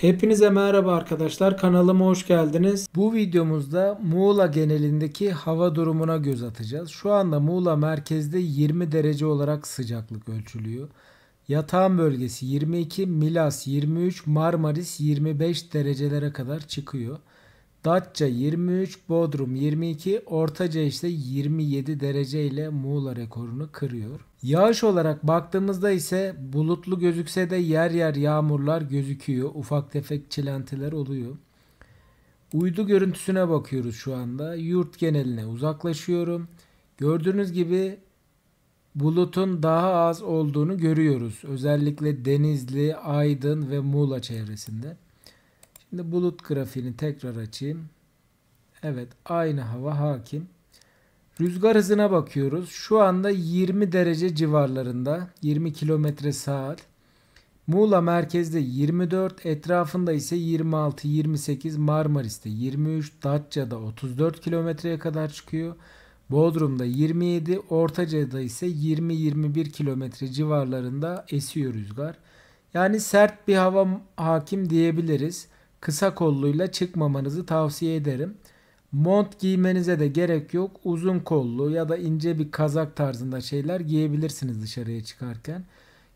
Hepinize merhaba arkadaşlar. Kanalıma hoş geldiniz. Bu videomuzda Muğla genelindeki hava durumuna göz atacağız. Şu anda Muğla merkezde 20 derece olarak sıcaklık ölçülüyor. Yatağın bölgesi 22, Milas 23, Marmaris 25 derecelere kadar çıkıyor. Datça 23, Bodrum 22, Ortaca ise 27 derece ile Muğla rekorunu kırıyor. Yağış olarak baktığımızda ise bulutlu gözükse de yer yer yağmurlar gözüküyor. Ufak tefek çilenteler oluyor. Uydu görüntüsüne bakıyoruz şu anda. Yurt geneline uzaklaşıyorum. Gördüğünüz gibi bulutun daha az olduğunu görüyoruz. Özellikle Denizli, Aydın ve Muğla çevresinde. Şimdi bulut grafiğini tekrar açayım. Evet aynı hava hakim. Rüzgar hızına bakıyoruz. Şu anda 20 derece civarlarında. 20 kilometre saat. Muğla merkezde 24, etrafında ise 26, 28, Marmaris'te 23, Datça'da 34 kilometreye kadar çıkıyor. Bodrum'da 27, Ortaca'da ise 20-21 kilometre civarlarında esiyor rüzgar. Yani sert bir hava hakim diyebiliriz kısa kolluyla çıkmamanızı tavsiye ederim. Mont giymenize de gerek yok. Uzun kollu ya da ince bir kazak tarzında şeyler giyebilirsiniz dışarıya çıkarken.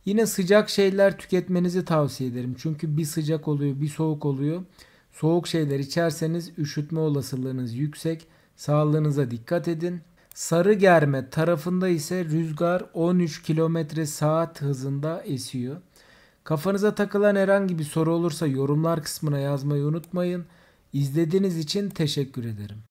Yine sıcak şeyler tüketmenizi tavsiye ederim. Çünkü bir sıcak oluyor, bir soğuk oluyor. Soğuk şeyler içerseniz üşütme olasılığınız yüksek. Sağlığınıza dikkat edin. Sarı germe tarafında ise rüzgar 13 km saat hızında esiyor. Kafanıza takılan herhangi bir soru olursa yorumlar kısmına yazmayı unutmayın. İzlediğiniz için teşekkür ederim.